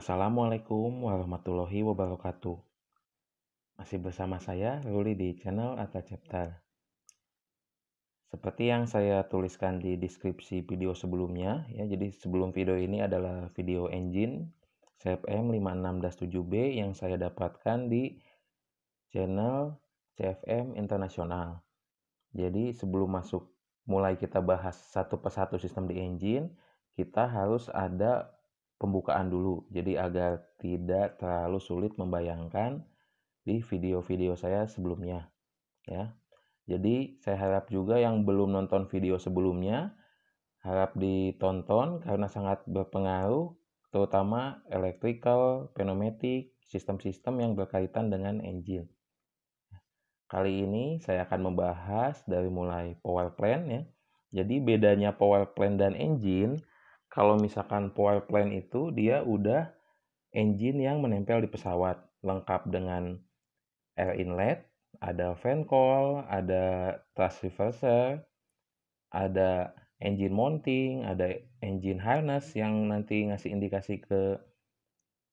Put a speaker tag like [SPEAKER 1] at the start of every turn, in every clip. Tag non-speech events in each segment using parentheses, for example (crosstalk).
[SPEAKER 1] Assalamualaikum warahmatullahi wabarakatuh. Masih bersama saya Ruli di channel Ata Chapter. Seperti yang saya tuliskan di deskripsi video sebelumnya, ya, jadi sebelum video ini adalah video engine CFM 56-7B yang saya dapatkan di channel CFM Internasional. Jadi sebelum masuk mulai kita bahas satu persatu sistem di engine, kita harus ada pembukaan dulu. Jadi agar tidak terlalu sulit membayangkan di video-video saya sebelumnya ya. Jadi saya harap juga yang belum nonton video sebelumnya harap ditonton karena sangat berpengaruh terutama electrical, pneumatic, sistem-sistem yang berkaitan dengan engine. Kali ini saya akan membahas dari mulai power plant ya. Jadi bedanya power plant dan engine kalau misalkan power plant itu dia udah engine yang menempel di pesawat lengkap dengan air inlet, ada fan coil, ada thrust reverser, ada engine mounting, ada engine harness yang nanti ngasih indikasi ke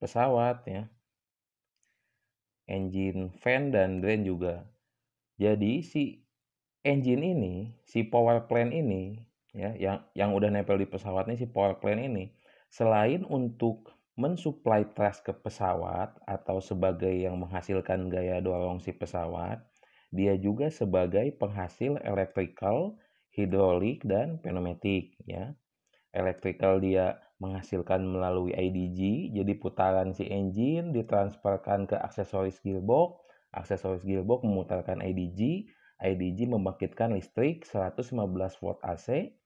[SPEAKER 1] pesawat ya. Engine fan dan drain juga. Jadi si engine ini, si power plant ini ya yang yang udah nempel di pesawat ini si power plant ini selain untuk mensuplai thrust ke pesawat atau sebagai yang menghasilkan gaya dorong si pesawat, dia juga sebagai penghasil electrical, hidrolik dan pneumatik ya. Electrical dia menghasilkan melalui IDG, jadi putaran si engine ditransferkan ke aksesoris gearbox, aksesoris gearbox memutarkan IDG, IDG membangkitkan listrik 115 volt AC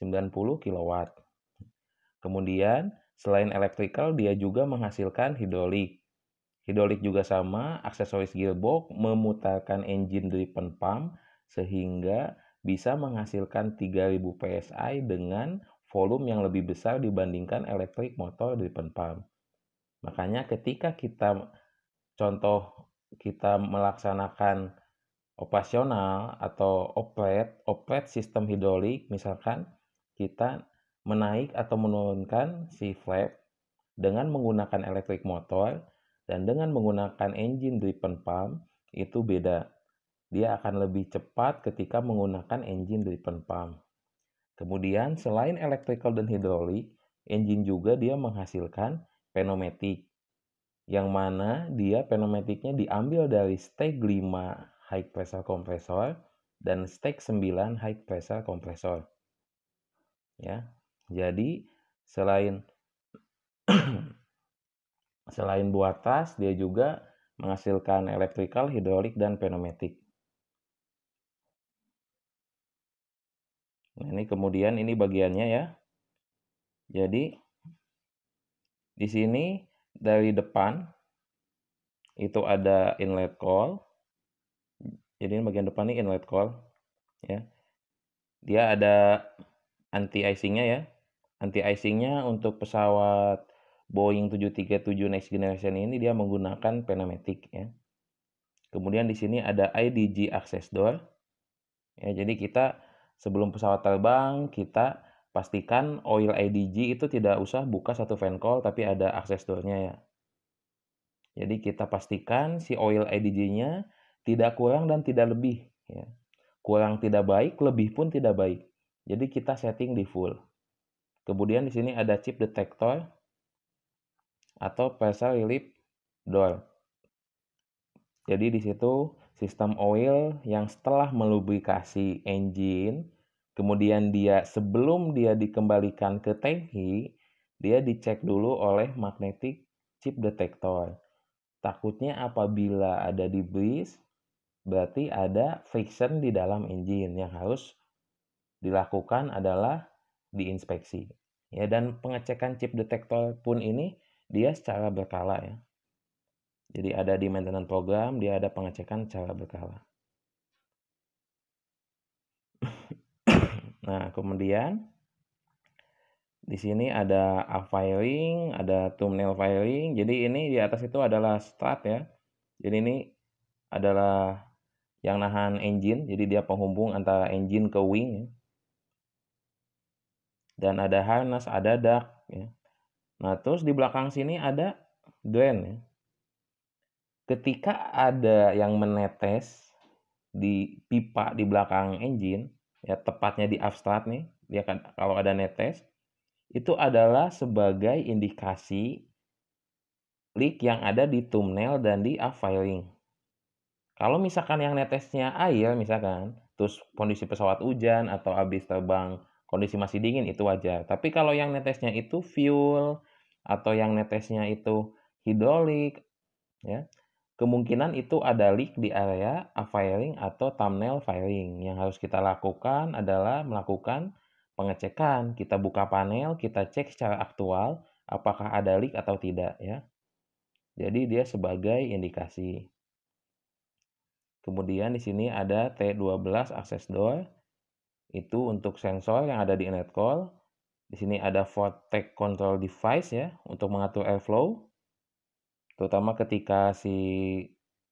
[SPEAKER 1] 90 kW. Kemudian, selain elektrikal, dia juga menghasilkan hidrolik. Hidrolik juga sama, aksesoris gearbox memutarkan engine driven pump sehingga bisa menghasilkan 3000 PSI dengan volume yang lebih besar dibandingkan elektrik motor driven pump. Makanya ketika kita contoh kita melaksanakan operasional atau operate operate sistem hidrolik misalkan kita menaik atau menurunkan si flap dengan menggunakan elektrik motor dan dengan menggunakan engine driven pump itu beda. Dia akan lebih cepat ketika menggunakan engine driven pump. Kemudian selain electrical dan hidrolik, engine juga dia menghasilkan pneumatic Yang mana dia pneumaticnya diambil dari stage 5 high pressure compressor dan stage 9 high pressure compressor ya jadi selain (clears throat) selain buat tas dia juga menghasilkan elektrikal, hidrolik, dan pneumatik. Nah, ini kemudian ini bagiannya ya. Jadi di sini dari depan itu ada inlet coil. Jadi ini bagian depan ini inlet coil ya. Dia ada anti icingnya ya anti icingnya untuk pesawat Boeing 737 next generation ini dia menggunakan Panamatic ya. Kemudian di sini ada IDG access door. Ya, jadi kita sebelum pesawat terbang kita pastikan oil IDG itu tidak usah buka satu fan call tapi ada access doornya ya. Jadi kita pastikan si oil IDG-nya tidak kurang dan tidak lebih ya. Kurang tidak baik, lebih pun tidak baik. Jadi kita setting di full. Kemudian di sini ada chip detector atau pressure relief door. Jadi di situ sistem oil yang setelah melubrikasi engine, kemudian dia sebelum dia dikembalikan ke tangki, dia dicek dulu oleh magnetic chip detector. Takutnya apabila ada debris, berarti ada friction di dalam engine yang harus dilakukan adalah diinspeksi. Ya, dan pengecekan chip detektor pun ini dia secara berkala ya. Jadi ada di maintenance program, dia ada pengecekan secara berkala. (coughs) nah, kemudian di sini ada up firing, ada thumbnail firing. Jadi ini di atas itu adalah start ya. Jadi ini adalah yang nahan engine, jadi dia penghubung antara engine ke wing. Ya dan ada Harness, ada Dak. Ya. Nah terus di belakang sini ada Glenn. Ya. Ketika ada yang menetes di pipa di belakang engine, ya tepatnya di abstrak nih, dia kan kalau ada netes itu adalah sebagai indikasi leak yang ada di thumbnail dan di filing. Kalau misalkan yang netesnya air misalkan, terus kondisi pesawat hujan atau habis terbang kondisi masih dingin itu wajar. Tapi kalau yang netesnya itu fuel atau yang netesnya itu hidrolik ya. Kemungkinan itu ada leak di area firing atau thumbnail firing. Yang harus kita lakukan adalah melakukan pengecekan. Kita buka panel, kita cek secara aktual apakah ada leak atau tidak ya. Jadi dia sebagai indikasi. Kemudian di sini ada T12 access door itu untuk sensor yang ada di netcall, Di sini ada vortex control device ya untuk mengatur airflow. Terutama ketika si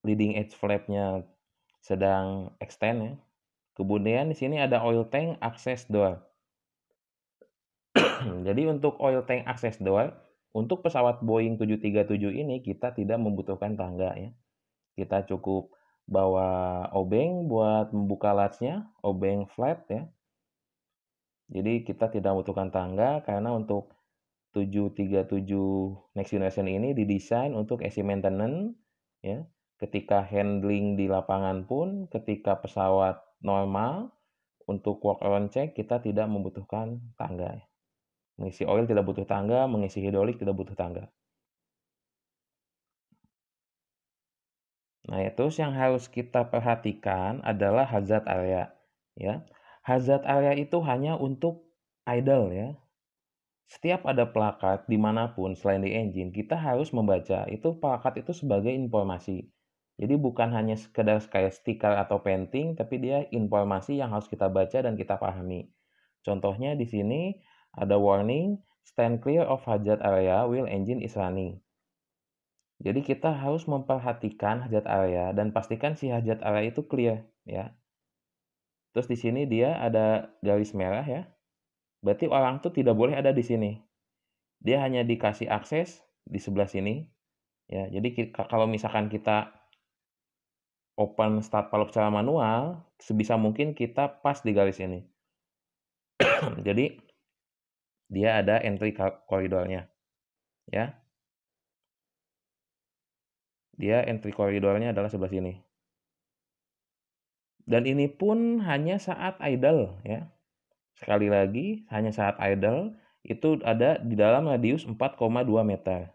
[SPEAKER 1] leading edge flapnya sedang extend ya. Kemudian di sini ada oil tank access door. (clears throat) Jadi untuk oil tank access door, untuk pesawat Boeing 737 ini kita tidak membutuhkan tangga ya. Kita cukup bawa obeng buat membuka latchnya, obeng flat ya. Jadi kita tidak membutuhkan tangga karena untuk 737 next generation ini didesain untuk AC maintenance ya. Ketika handling di lapangan pun, ketika pesawat normal untuk walk around check kita tidak membutuhkan tangga. Mengisi oil tidak butuh tangga, mengisi hidrolik tidak butuh tangga. Nah, itu ya, yang harus kita perhatikan adalah hazard area, ya. Hazard area itu hanya untuk idol ya. Setiap ada plakat dimanapun selain di engine, kita harus membaca itu plakat itu sebagai informasi. Jadi bukan hanya sekedar kayak stiker atau painting, tapi dia informasi yang harus kita baca dan kita pahami. Contohnya di sini ada warning, stand clear of hazard area while engine is running. Jadi kita harus memperhatikan hajat area dan pastikan si hajat area itu clear ya. Terus di sini dia ada garis merah ya. Berarti orang tuh tidak boleh ada di sini. Dia hanya dikasih akses di sebelah sini ya. Jadi kalau misalkan kita open start palop secara manual, sebisa mungkin kita pas di garis ini. (clears throat) Jadi dia ada entry koridornya. Ya, dia entry koridornya adalah sebelah sini. Dan ini pun hanya saat idle ya. Sekali lagi hanya saat idle itu ada di dalam radius 4,2 meter.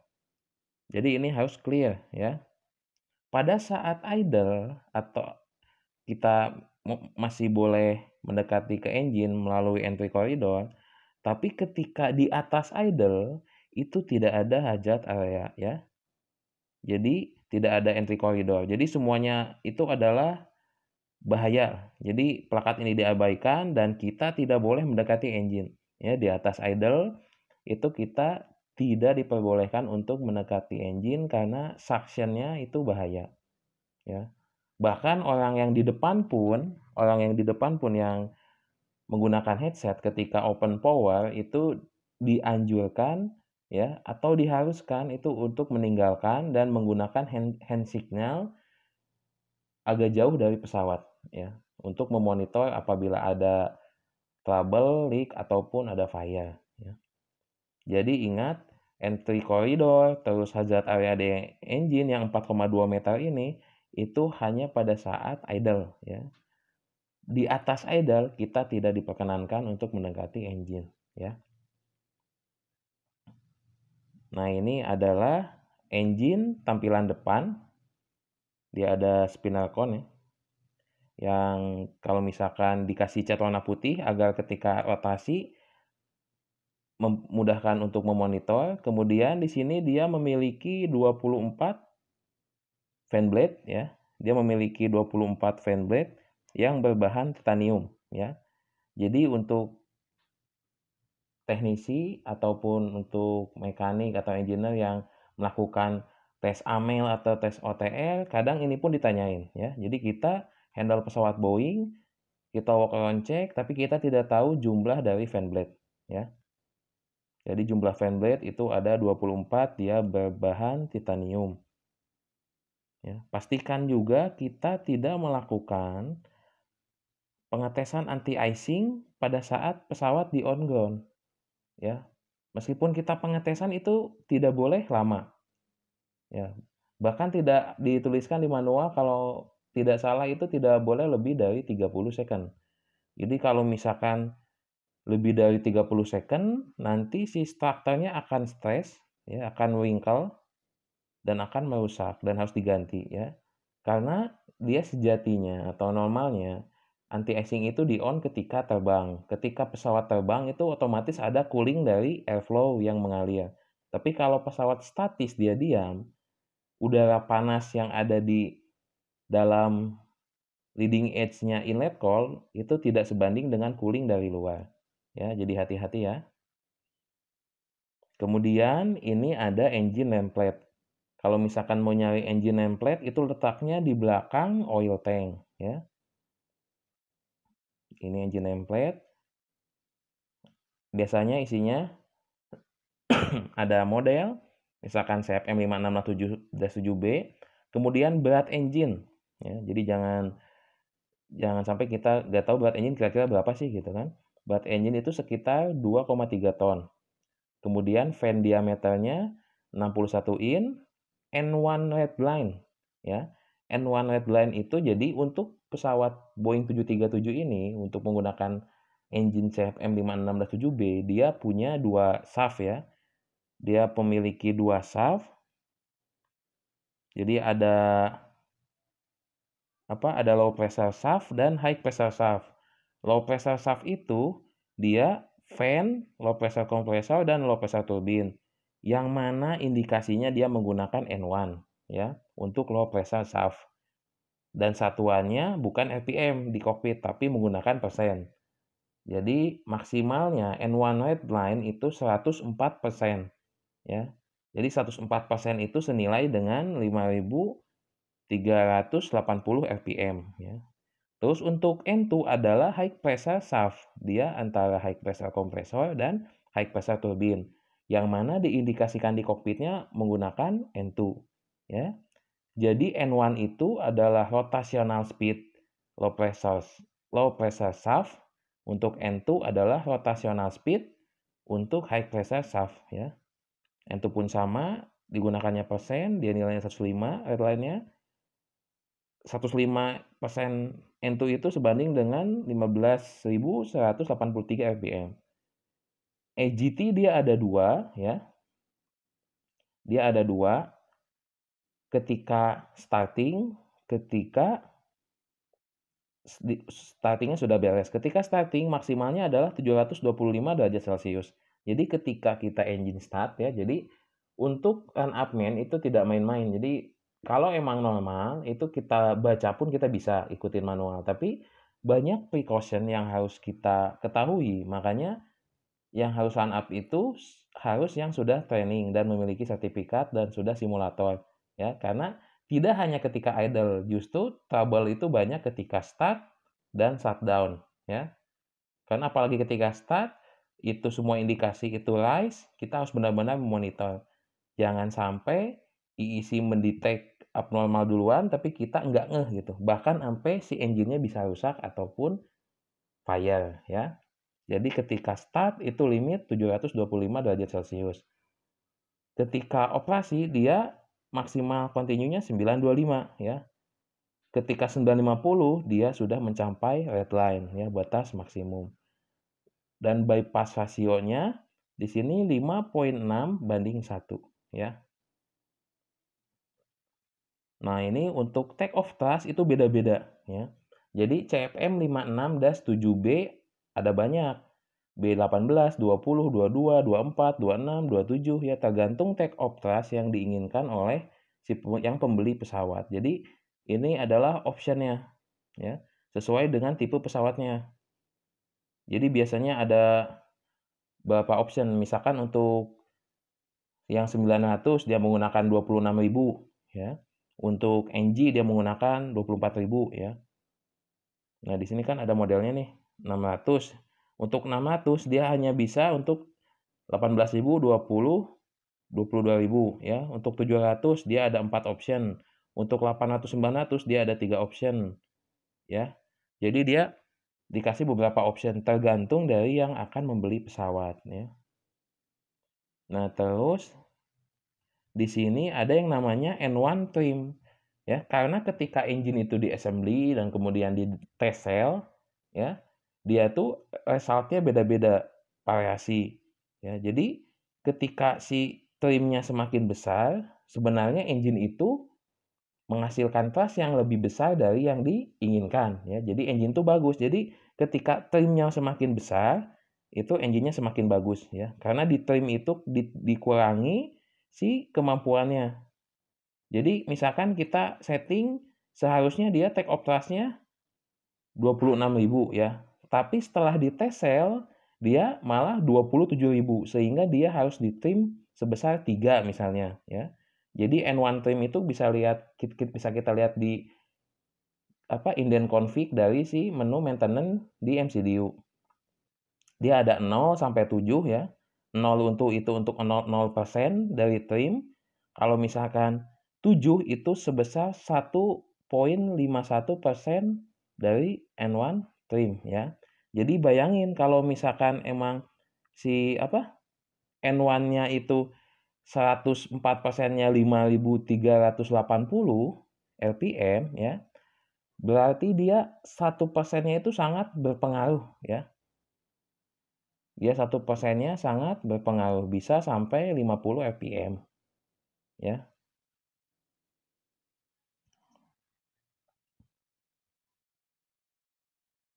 [SPEAKER 1] Jadi ini harus clear ya. Pada saat idle atau kita masih boleh mendekati ke engine melalui entry koridor, tapi ketika di atas idle itu tidak ada hajat area ya. Jadi tidak ada entry koridor. Jadi semuanya itu adalah bahaya. Jadi plakat ini diabaikan dan kita tidak boleh mendekati engine. Ya, di atas idle itu kita tidak diperbolehkan untuk mendekati engine karena suctionnya itu bahaya. Ya. Bahkan orang yang di depan pun, orang yang di depan pun yang menggunakan headset ketika open power itu dianjurkan ya atau diharuskan itu untuk meninggalkan dan menggunakan hand, hand signal agak jauh dari pesawat ya untuk memonitor apabila ada trouble leak ataupun ada fire ya. Jadi ingat entry corridor terus hazard area di engine yang 4,2 meter ini itu hanya pada saat idle ya. Di atas idle kita tidak diperkenankan untuk mendekati engine ya. Nah, ini adalah engine tampilan depan. Dia ada spinal cone ya. Yang kalau misalkan dikasih cat warna putih agar ketika rotasi memudahkan untuk memonitor. Kemudian di sini dia memiliki 24 fan blade ya. Dia memiliki 24 fan blade yang berbahan titanium ya. Jadi untuk teknisi ataupun untuk mekanik atau engineer yang melakukan tes AMEL atau tes OTR, kadang ini pun ditanyain ya. Jadi kita handle pesawat Boeing, kita walk around check, tapi kita tidak tahu jumlah dari fan blade ya. Jadi jumlah fan blade itu ada 24, dia berbahan titanium. Ya, pastikan juga kita tidak melakukan pengetesan anti icing pada saat pesawat di on ground ya meskipun kita pengetesan itu tidak boleh lama ya bahkan tidak dituliskan di manual kalau tidak salah itu tidak boleh lebih dari 30 second jadi kalau misalkan lebih dari 30 second nanti si starternya akan stres ya akan wrinkle dan akan merusak dan harus diganti ya karena dia sejatinya atau normalnya anti icing itu di on ketika terbang. Ketika pesawat terbang itu otomatis ada cooling dari airflow yang mengalir. Tapi kalau pesawat statis dia diam, udara panas yang ada di dalam leading edge-nya inlet coil itu tidak sebanding dengan cooling dari luar. Ya, jadi hati-hati ya. Kemudian ini ada engine nameplate. Kalau misalkan mau nyari engine nameplate itu letaknya di belakang oil tank ya ini engine template. biasanya isinya (clears throat) ada model misalkan CFM 5607-7B kemudian berat engine ya jadi jangan jangan sampai kita nggak tahu berat engine kira-kira berapa sih gitu kan berat engine itu sekitar 2,3 ton kemudian fan diameternya 61 in N1 red line ya N1 red line itu jadi untuk pesawat Boeing 737 ini untuk menggunakan engine CFM 5167 b dia punya dua SAF ya. Dia memiliki dua SAF. Jadi ada apa? Ada low pressure SAF dan high pressure SAF. Low pressure SAF itu dia fan, low pressure compressor dan low pressure turbine. Yang mana indikasinya dia menggunakan N1 ya untuk low pressure SAF dan satuannya bukan RPM di kokpit tapi menggunakan persen. Jadi maksimalnya N1 white line itu 104 persen. Ya. Jadi 104 persen itu senilai dengan 5.380 RPM. Ya. Terus untuk N2 adalah high pressure shaft. Dia antara high pressure kompresor dan high pressure turbine. Yang mana diindikasikan di kokpitnya menggunakan N2. Ya. Jadi N1 itu adalah rotational speed low pressure low pressure shaft, untuk N2 adalah rotational speed untuk high pressure shaft ya. N2 pun sama, digunakannya persen, dia nilainya 105 redline nya 105 persen N2 itu sebanding dengan 15.183 RPM. EGT dia ada dua ya. Dia ada dua, ketika starting, ketika startingnya sudah beres. Ketika starting maksimalnya adalah 725 derajat Celcius. Jadi ketika kita engine start ya, jadi untuk run up man itu tidak main-main. Jadi kalau emang normal itu kita baca pun kita bisa ikutin manual. Tapi banyak precaution yang harus kita ketahui. Makanya yang harus run up itu harus yang sudah training dan memiliki sertifikat dan sudah simulator ya karena tidak hanya ketika idle justru trouble itu banyak ketika start dan shutdown ya karena apalagi ketika start itu semua indikasi itu rise kita harus benar-benar memonitor jangan sampai IEC mendetek abnormal duluan tapi kita nggak ngeh gitu bahkan sampai si engine-nya bisa rusak ataupun fire ya jadi ketika start itu limit 725 derajat celcius ketika operasi dia maksimal kontinunya 925 ya. Ketika 950 dia sudah mencapai red line ya batas maksimum. Dan bypass rasionya di sini 5.6 banding 1 ya. Nah, ini untuk take off trust itu beda-beda ya. Jadi CFM 56-7B ada banyak B18, 20, 22, 24, 26, 27 ya tergantung take off trust yang diinginkan oleh si yang pembeli pesawat. Jadi ini adalah optionnya ya sesuai dengan tipe pesawatnya. Jadi biasanya ada beberapa option misalkan untuk yang 900 dia menggunakan 26.000 ya. Untuk NG dia menggunakan 24.000 ya. Nah, di sini kan ada modelnya nih 600 untuk 600 dia hanya bisa untuk 18.000, 20, 22.000 ya. Untuk 700 dia ada 4 option. Untuk 800, 900 dia ada 3 option ya. Jadi dia dikasih beberapa option tergantung dari yang akan membeli pesawat ya. Nah, terus di sini ada yang namanya N1 trim ya karena ketika engine itu di assembly dan kemudian di test cell ya dia itu resultnya eh, beda-beda variasi ya jadi ketika si trimnya semakin besar sebenarnya engine itu menghasilkan thrust yang lebih besar dari yang diinginkan ya jadi engine itu bagus jadi ketika trimnya semakin besar itu engine-nya semakin bagus ya karena di trim itu di, dikurangi si kemampuannya jadi misalkan kita setting seharusnya dia take off puluh nya 26.000 ya tapi setelah di test sale, dia malah 27.000 sehingga dia harus di trim sebesar 3 misalnya ya. Jadi N1 trim itu bisa lihat bisa kita lihat di apa indent config dari si menu maintenance di MCDU. Dia ada 0 sampai 7 ya. 0 untuk itu untuk 0%, 0 dari trim. Kalau misalkan 7 itu sebesar 1.51% dari N1 trim ya. Jadi bayangin kalau misalkan emang si apa N1-nya itu 104 persennya 5380 LPM ya. Berarti dia satu persennya itu sangat berpengaruh ya. Dia satu persennya sangat berpengaruh bisa sampai 50 LPM ya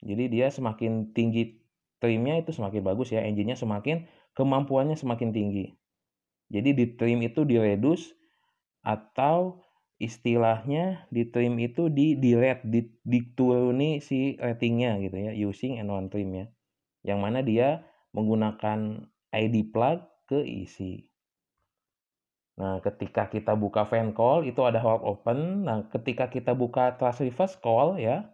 [SPEAKER 1] Jadi dia semakin tinggi trimnya itu semakin bagus ya, engine-nya semakin kemampuannya semakin tinggi. Jadi di trim itu reduce atau istilahnya di trim itu di delete, di, dituruni si ratingnya gitu ya, using N one trim ya. Yang mana dia menggunakan ID plug ke IC. E nah, ketika kita buka fan call itu ada hot open. Nah, ketika kita buka trust reverse call ya,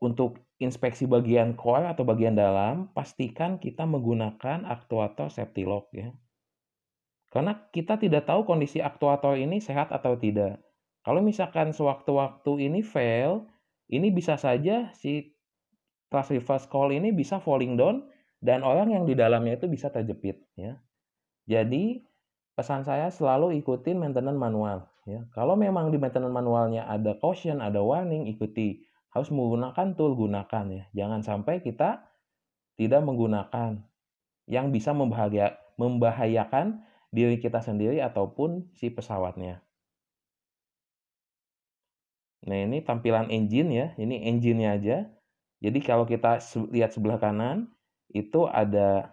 [SPEAKER 1] untuk inspeksi bagian core atau bagian dalam, pastikan kita menggunakan aktuator safety lock ya. Karena kita tidak tahu kondisi aktuator ini sehat atau tidak. Kalau misalkan sewaktu-waktu ini fail, ini bisa saja si trust reverse call ini bisa falling down dan orang yang di dalamnya itu bisa terjepit ya. Jadi pesan saya selalu ikutin maintenance manual ya. Kalau memang di maintenance manualnya ada caution, ada warning, ikuti harus menggunakan tool gunakan ya. Jangan sampai kita tidak menggunakan yang bisa membahaya, membahayakan diri kita sendiri ataupun si pesawatnya. Nah ini tampilan engine ya, ini engine-nya aja. Jadi kalau kita lihat sebelah kanan, itu ada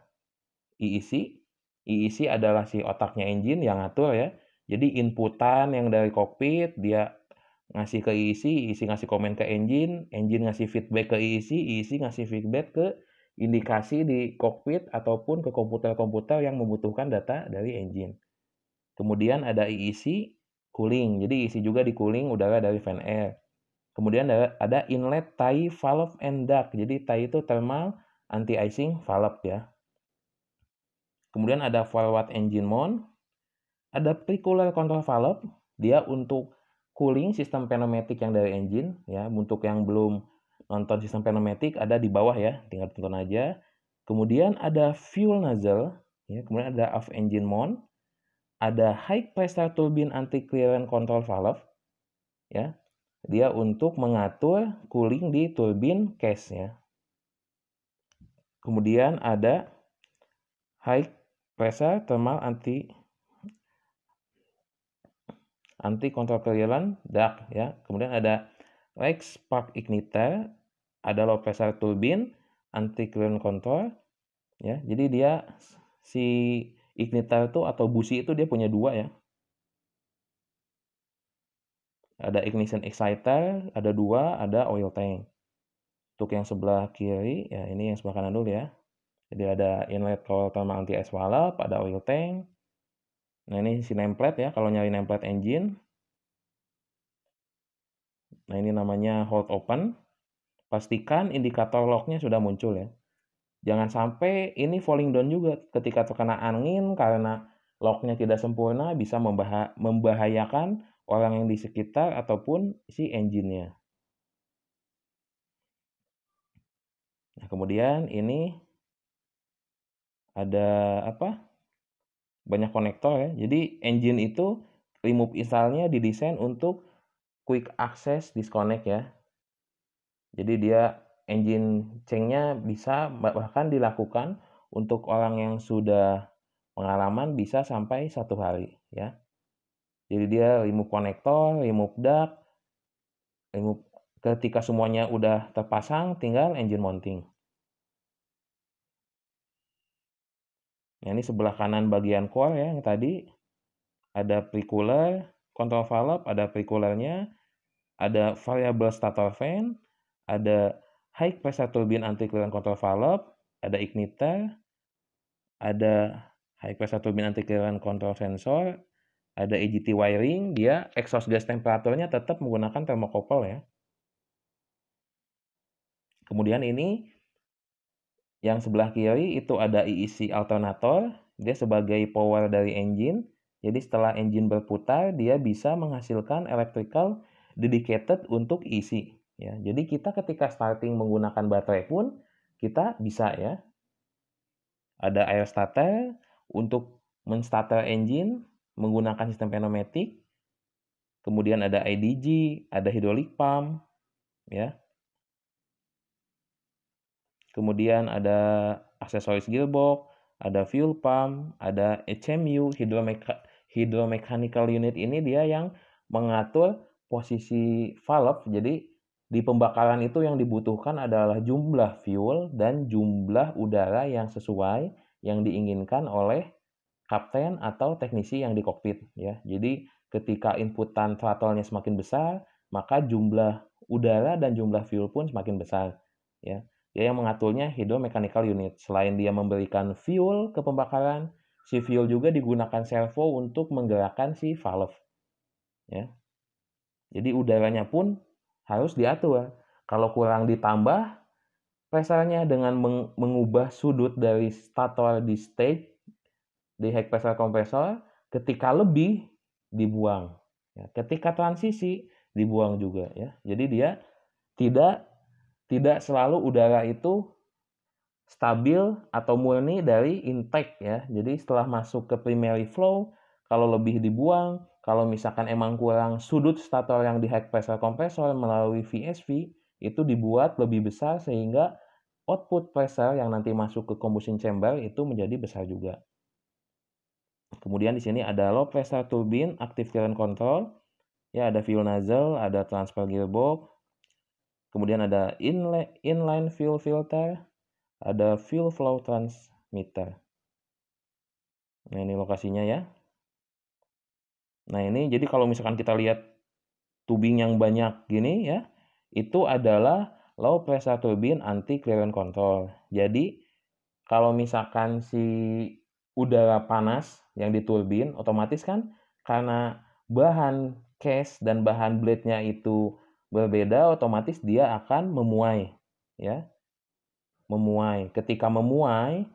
[SPEAKER 1] IEC. E IEC e adalah si otaknya engine yang ngatur ya. Jadi inputan yang dari kokpit, dia ngasih ke isi isi ngasih komen ke engine engine ngasih feedback ke isi isi ngasih feedback ke indikasi di kokpit ataupun ke komputer-komputer yang membutuhkan data dari engine. Kemudian ada IEC cooling, jadi isi e juga di cooling udara dari fan air. Kemudian ada inlet tie valve and duct, jadi tie itu thermal anti icing valve ya. Kemudian ada forward engine mount, ada precursor control valve, dia untuk cooling sistem pneumatik yang dari engine ya untuk yang belum nonton sistem pneumatik ada di bawah ya tinggal tonton aja kemudian ada fuel nozzle ya kemudian ada off engine mount ada high pressure turbine anti clearance control valve ya dia untuk mengatur cooling di turbine case ya kemudian ada high pressure thermal anti anti kontraktoralan Dak, ya. Kemudian ada Rex Park Igniter, ada Lopeser Turbin, anti current kontrol, ya. Jadi dia si igniter itu atau busi itu dia punya dua ya. Ada ignition exciter, ada dua, ada oil tank. Untuk yang sebelah kiri, ya ini yang sebelah kanan dulu ya. Jadi ada inlet kalau thermal anti ice pada ada oil tank, Nah ini si nameplate ya, kalau nyari nameplate engine. Nah ini namanya hold open. Pastikan indikator locknya sudah muncul ya. Jangan sampai ini falling down juga. Ketika terkena angin karena locknya tidak sempurna bisa membahayakan orang yang di sekitar ataupun si engine-nya. Nah kemudian ini ada apa? banyak konektor ya. Jadi engine itu remove installnya didesain untuk quick access disconnect ya. Jadi dia engine change-nya bisa bahkan dilakukan untuk orang yang sudah pengalaman bisa sampai satu hari ya. Jadi dia remove konektor, remove duct, remove ketika semuanya udah terpasang tinggal engine mounting. ini sebelah kanan bagian core ya, yang tadi ada precooler, control valve, ada precoolernya, ada variable stator fan, ada high pressure turbine anti clearance control valve, ada igniter, ada high pressure turbine anti clearance control sensor, ada EGT wiring, dia exhaust gas temperaturnya tetap menggunakan termokopel ya. Kemudian ini yang sebelah kiri itu ada IEC alternator, dia sebagai power dari engine. Jadi setelah engine berputar, dia bisa menghasilkan electrical dedicated untuk IEC. Ya, jadi kita ketika starting menggunakan baterai pun kita bisa ya. Ada air starter untuk menstarter engine menggunakan sistem pneumatik. Kemudian ada IDG, ada hidrolik pump, ya kemudian ada aksesoris gearbox, ada fuel pump, ada HMU, hidromechanical unit ini dia yang mengatur posisi valve. Jadi di pembakaran itu yang dibutuhkan adalah jumlah fuel dan jumlah udara yang sesuai yang diinginkan oleh kapten atau teknisi yang di kokpit ya. Jadi ketika inputan throttle-nya semakin besar, maka jumlah udara dan jumlah fuel pun semakin besar ya ya, yang mengaturnya mekanikal unit. Selain dia memberikan fuel ke pembakaran, si fuel juga digunakan servo untuk menggerakkan si valve. Ya. Jadi udaranya pun harus diatur. Kalau kurang ditambah, pressernya dengan mengubah sudut dari stator di stage di high pressure compressor. ketika lebih dibuang ya, ketika transisi dibuang juga ya jadi dia tidak tidak selalu udara itu stabil atau murni dari intake ya. Jadi setelah masuk ke primary flow, kalau lebih dibuang, kalau misalkan emang kurang sudut stator yang di high pressure compressor melalui VSV, itu dibuat lebih besar sehingga output pressure yang nanti masuk ke combustion chamber itu menjadi besar juga. Kemudian di sini ada low pressure turbine, active current control, ya ada fuel nozzle, ada transfer gearbox, Kemudian ada inline, fill filter, ada fill flow transmitter. Nah, ini lokasinya ya. Nah, ini jadi kalau misalkan kita lihat tubing yang banyak gini ya, itu adalah low pressure turbine anti clearance control. Jadi, kalau misalkan si udara panas yang di turbin, otomatis kan karena bahan case dan bahan blade-nya itu berbeda otomatis dia akan memuai ya memuai ketika memuai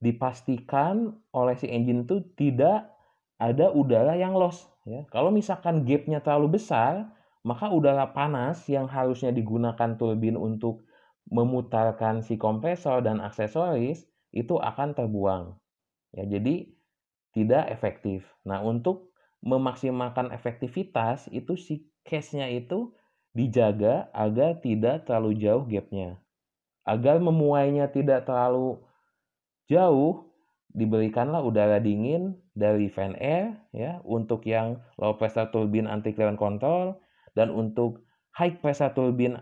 [SPEAKER 1] dipastikan oleh si engine itu tidak ada udara yang los. ya kalau misalkan gapnya terlalu besar maka udara panas yang harusnya digunakan turbin untuk memutarkan si kompresor dan aksesoris itu akan terbuang ya jadi tidak efektif nah untuk memaksimalkan efektivitas itu si case-nya itu dijaga agar tidak terlalu jauh gapnya. Agar memuainya tidak terlalu jauh, diberikanlah udara dingin dari fan air ya untuk yang low pressure turbine anti clearance control dan untuk high pressure turbine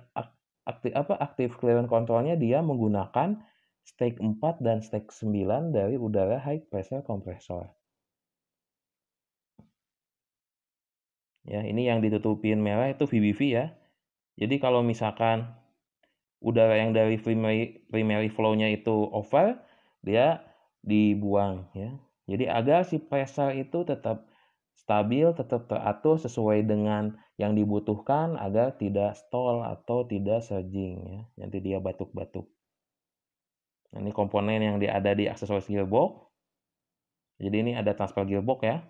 [SPEAKER 1] aktif apa aktif clearance controlnya dia menggunakan stake 4 dan stake 9 dari udara high pressure compressor. Ya, ini yang ditutupin merah itu VBV ya. Jadi kalau misalkan udara yang dari primary primary flow-nya itu over, dia dibuang ya. Jadi agar si pressure itu tetap stabil, tetap teratur sesuai dengan yang dibutuhkan agar tidak stall atau tidak surging ya. Nanti dia batuk-batuk. Nah, ini komponen yang ada di aksesoris gearbox. Jadi ini ada transfer gearbox ya.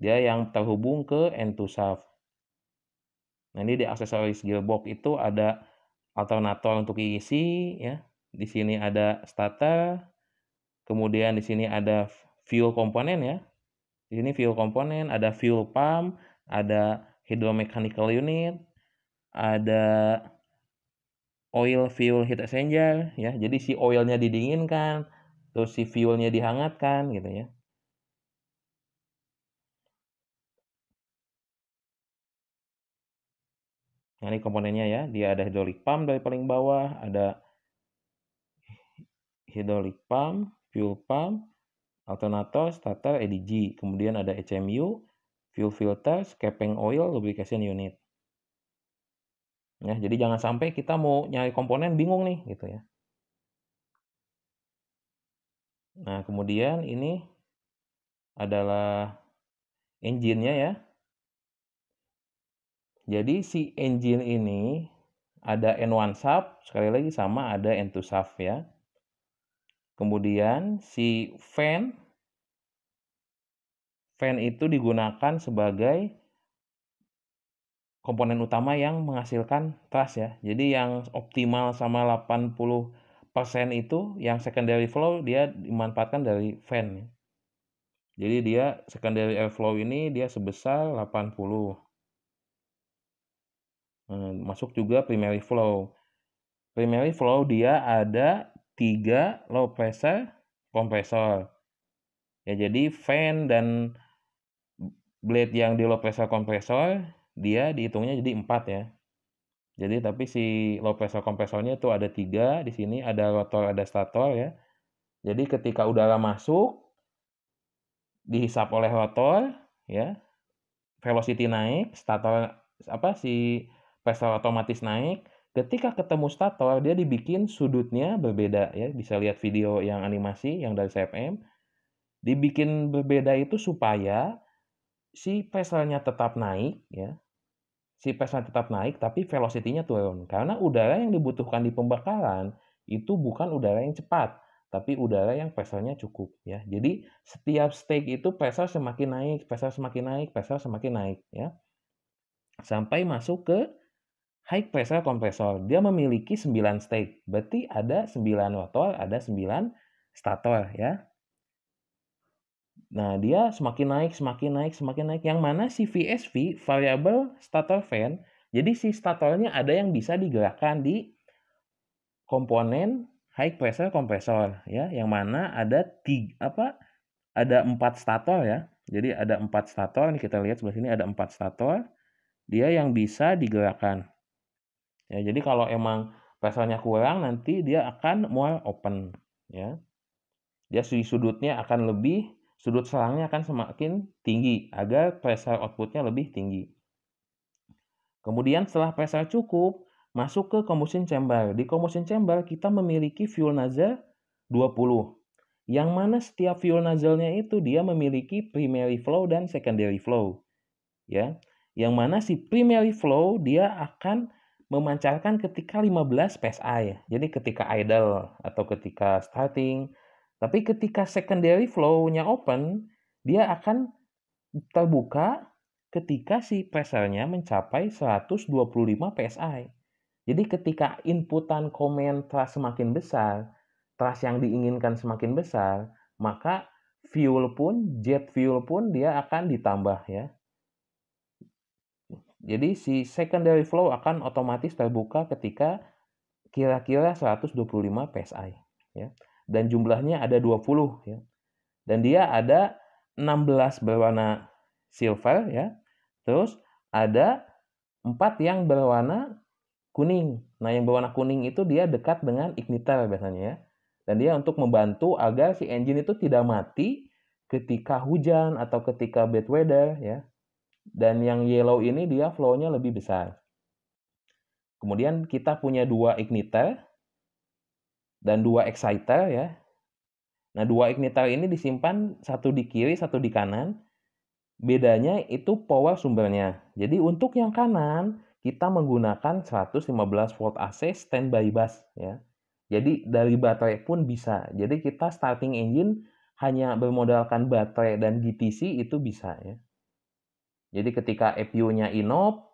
[SPEAKER 1] Dia yang terhubung ke end to shaft. Nah, ini di aksesoris gearbox itu ada alternator untuk isi ya. Di sini ada starter, kemudian di sini ada fuel komponen ya. Di sini fuel komponen, ada fuel pump, ada hydromechanical unit, ada oil fuel heat exchanger ya. Jadi si oilnya didinginkan, terus si fuelnya dihangatkan gitu ya. Nah, ini komponennya ya, dia ada hidrolik pump dari paling bawah, ada hidrolik pump, fuel pump, alternator, starter, EDG. Kemudian ada HMU, fuel filter, scaping oil, lubrication unit. Ya, jadi jangan sampai kita mau nyari komponen bingung nih gitu ya. Nah, kemudian ini adalah engine-nya ya. Jadi si engine ini ada N1 sub, sekali lagi sama ada N2 sub ya. Kemudian si fan, fan itu digunakan sebagai komponen utama yang menghasilkan thrust ya. Jadi yang optimal sama 80% itu yang secondary flow dia dimanfaatkan dari fan. Jadi dia secondary airflow ini dia sebesar 80 Eh, masuk juga primary flow. Primary flow dia ada tiga low pressure kompresor. Ya jadi fan dan blade yang di low pressure kompresor dia dihitungnya jadi empat ya. Jadi tapi si low pressure kompresornya itu ada tiga di sini ada rotor ada stator ya. Jadi ketika udara masuk dihisap oleh rotor ya velocity naik stator apa si Vessel otomatis naik. Ketika ketemu stator, dia dibikin sudutnya berbeda ya. Bisa lihat video yang animasi yang dari CFM. Dibikin berbeda itu supaya si vesselnya tetap naik ya. Si vessel tetap naik tapi velocity-nya turun karena udara yang dibutuhkan di pembakaran itu bukan udara yang cepat tapi udara yang pressernya cukup ya. Jadi setiap stake itu pressure semakin naik, pressure semakin naik, pressure semakin naik ya. Sampai masuk ke high pressure compressor Dia memiliki 9 stage. Berarti ada 9 rotor, ada 9 stator ya. Nah, dia semakin naik, semakin naik, semakin naik. Yang mana si VSV, variable stator fan, jadi si statornya ada yang bisa digerakkan di komponen high pressure compressor, ya, yang mana ada tiga apa ada empat stator ya. Jadi ada empat stator, ini kita lihat sebelah sini ada empat stator. Dia yang bisa digerakkan. Ya, jadi kalau emang pressure-nya kurang nanti dia akan more open ya. Dia sudutnya akan lebih sudut selangnya akan semakin tinggi agar pressure outputnya lebih tinggi. Kemudian setelah pressure cukup, masuk ke combustion chamber. Di combustion chamber kita memiliki fuel nozzle 20 yang mana setiap fuel nozzle-nya itu dia memiliki primary flow dan secondary flow. Ya. Yang mana si primary flow dia akan memancarkan ketika 15 PSI. Ya. Jadi ketika idle atau ketika starting. Tapi ketika secondary flow-nya open, dia akan terbuka ketika si pressure-nya mencapai 125 PSI. Jadi ketika inputan komen trust semakin besar, trust yang diinginkan semakin besar, maka fuel pun, jet fuel pun dia akan ditambah ya. Jadi si secondary flow akan otomatis terbuka ketika kira-kira 125 PSI ya. Dan jumlahnya ada 20 ya. Dan dia ada 16 berwarna silver ya. Terus ada 4 yang berwarna kuning. Nah, yang berwarna kuning itu dia dekat dengan igniter biasanya ya. Dan dia untuk membantu agar si engine itu tidak mati ketika hujan atau ketika bad weather ya. Dan yang yellow ini dia flow-nya lebih besar. Kemudian kita punya dua igniter dan dua exciter ya. Nah, dua igniter ini disimpan satu di kiri, satu di kanan. Bedanya itu power sumbernya. Jadi untuk yang kanan kita menggunakan 115 volt AC standby bus ya. Jadi dari baterai pun bisa. Jadi kita starting engine hanya bermodalkan baterai dan GTC itu bisa ya. Jadi ketika apu nya inop,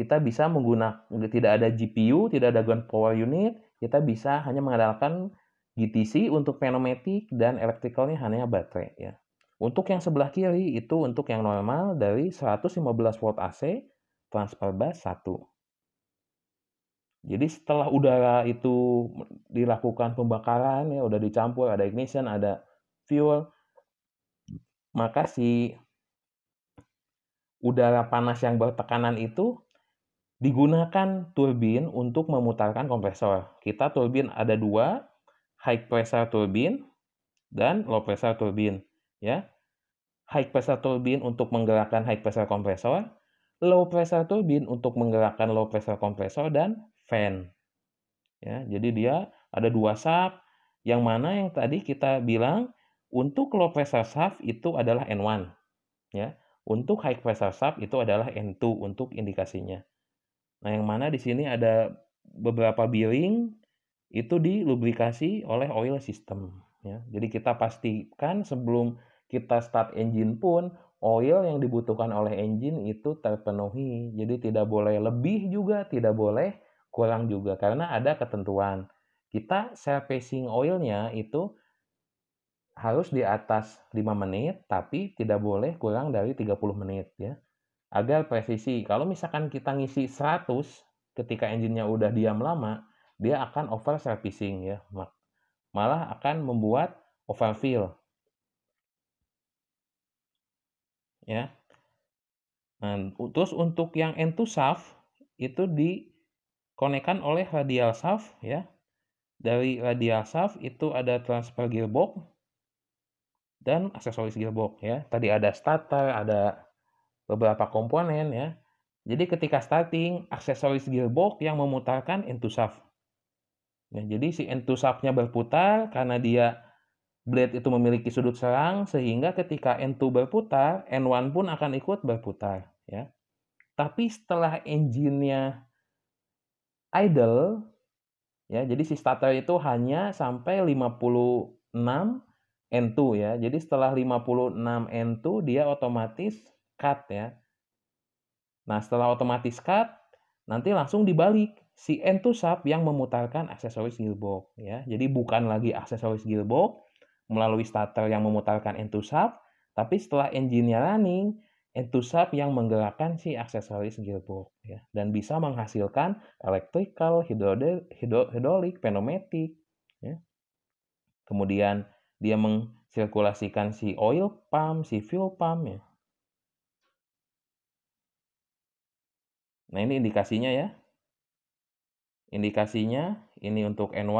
[SPEAKER 1] kita bisa menggunakan tidak ada GPU, tidak ada ground power unit, kita bisa hanya mengandalkan GTC untuk pneumatic dan electricalnya hanya baterai ya. Untuk yang sebelah kiri itu untuk yang normal dari 115 volt AC transfer bus 1. Jadi setelah udara itu dilakukan pembakaran ya udah dicampur ada ignition, ada fuel maka si udara panas yang bertekanan itu digunakan turbin untuk memutarkan kompresor. Kita turbin ada dua, high pressure turbin dan low pressure turbin. Ya, high pressure turbin untuk menggerakkan high pressure kompresor, low pressure turbin untuk menggerakkan low pressure kompresor dan fan. Ya, jadi dia ada dua shaft yang mana yang tadi kita bilang untuk low pressure shaft itu adalah N1. Ya, untuk high pressure sub itu adalah N2 untuk indikasinya. Nah, yang mana di sini ada beberapa bearing itu dilubrikasi oleh oil system ya. Jadi kita pastikan sebelum kita start engine pun oil yang dibutuhkan oleh engine itu terpenuhi. Jadi tidak boleh lebih juga, tidak boleh kurang juga karena ada ketentuan. Kita servicing oilnya itu harus di atas 5 menit tapi tidak boleh kurang dari 30 menit ya agar presisi. Kalau misalkan kita ngisi 100 ketika engine-nya udah diam lama, dia akan over servicing ya. Malah akan membuat overfill. Ya. Nah, terus untuk yang N2 shaft itu dikonekkan oleh radial shaft ya. Dari radial shaft itu ada transfer gearbox dan aksesoris gearbox ya. Tadi ada starter, ada beberapa komponen ya. Jadi ketika starting, aksesoris gearbox yang memutarkan entusaf. Ya, jadi si entusafnya berputar karena dia blade itu memiliki sudut serang sehingga ketika N2 berputar, N1 pun akan ikut berputar ya. Tapi setelah engine-nya idle ya, jadi si starter itu hanya sampai 56 N2 ya. Jadi setelah 56 N2 dia otomatis cut ya. Nah setelah otomatis cut nanti langsung dibalik si N2 sub yang memutarkan aksesoris gearbox ya. Jadi bukan lagi aksesoris gearbox melalui starter yang memutarkan N2 sub, tapi setelah engine n running sub yang menggerakkan si aksesoris gearbox ya dan bisa menghasilkan electrical, hidrolik, hidrolik, pneumatik ya. Kemudian dia mengsirkulasikan si oil pump, si fuel pump ya. Nah, ini indikasinya ya. Indikasinya ini untuk N1,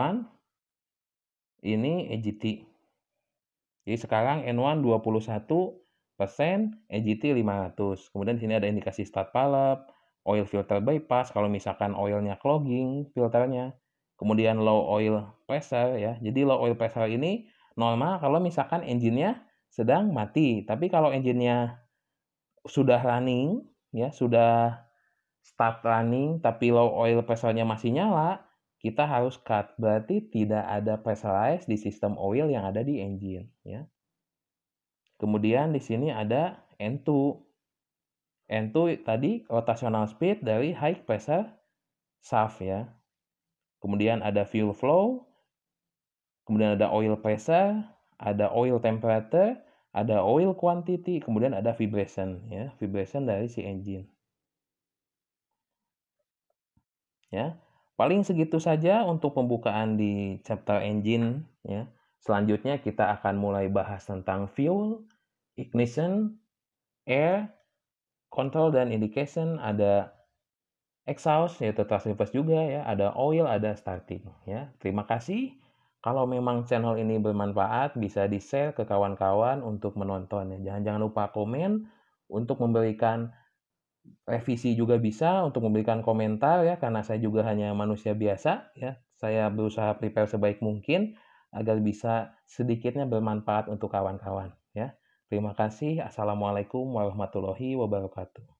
[SPEAKER 1] ini EGT. Jadi sekarang N1 21 persen, EGT 500. Kemudian di sini ada indikasi start palap, oil filter bypass kalau misalkan oilnya clogging filternya kemudian low oil pressure ya jadi low oil pressure ini normal kalau misalkan engine-nya sedang mati. Tapi kalau engine-nya sudah running, ya sudah start running, tapi low oil pressure-nya masih nyala, kita harus cut. Berarti tidak ada pressurize di sistem oil yang ada di engine. Ya. Kemudian di sini ada N2. N2 tadi rotational speed dari high pressure shaft ya. Kemudian ada fuel flow, kemudian ada oil pressure, ada oil temperature, ada oil quantity, kemudian ada vibration ya, vibration dari si engine. Ya. Paling segitu saja untuk pembukaan di chapter engine ya. Selanjutnya kita akan mulai bahas tentang fuel, ignition, air, control dan indication, ada exhaust yaitu transfer juga ya, ada oil, ada starting ya. Terima kasih. Kalau memang channel ini bermanfaat, bisa di-share ke kawan-kawan untuk menontonnya. Jangan jangan lupa komen untuk memberikan revisi juga bisa untuk memberikan komentar ya karena saya juga hanya manusia biasa ya. Saya berusaha prepare sebaik mungkin agar bisa sedikitnya bermanfaat untuk kawan-kawan ya. Terima kasih. Assalamualaikum warahmatullahi wabarakatuh.